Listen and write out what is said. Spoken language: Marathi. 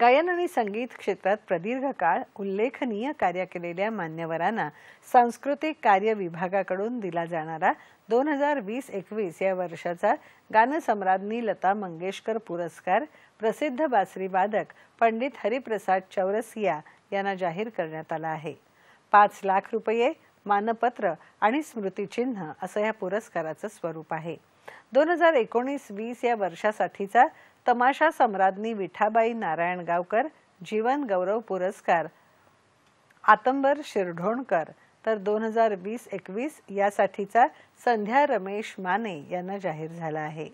गायन आणि संगीत क्षेत्रात प्रदीर्घ काळ उल्लेखनीय कार्य केलेल्या मान्यवरांना सांस्कृतिक कार्य विभागाकडून दिला जाणारा दोन हजार वीस एकवीस या वर्षाचा गानसम्राज्ञी लता मंगेशकर पुरस्कार प्रसिद्ध बासरी वादक पंडित हरिप्रसाद चौरसिया यांना जाहीर करण्यात आला आहे पाच लाख रुपये मानपत्र आणि स्मृतिचिन्ह असं या पुरस्काराचं स्वरूप आहे दोन हजार एकोणीस वीस या वर्षासाठीचा तमाशा सम्राज्ञी विठाबाई नारायण गावकर जीवन गौरव पुरस्कार आतंबर शिरढोणकर तर दोन हजार वीस एकवीस यासाठीचा संध्या रमेश माने यांना जाहीर झाला आहे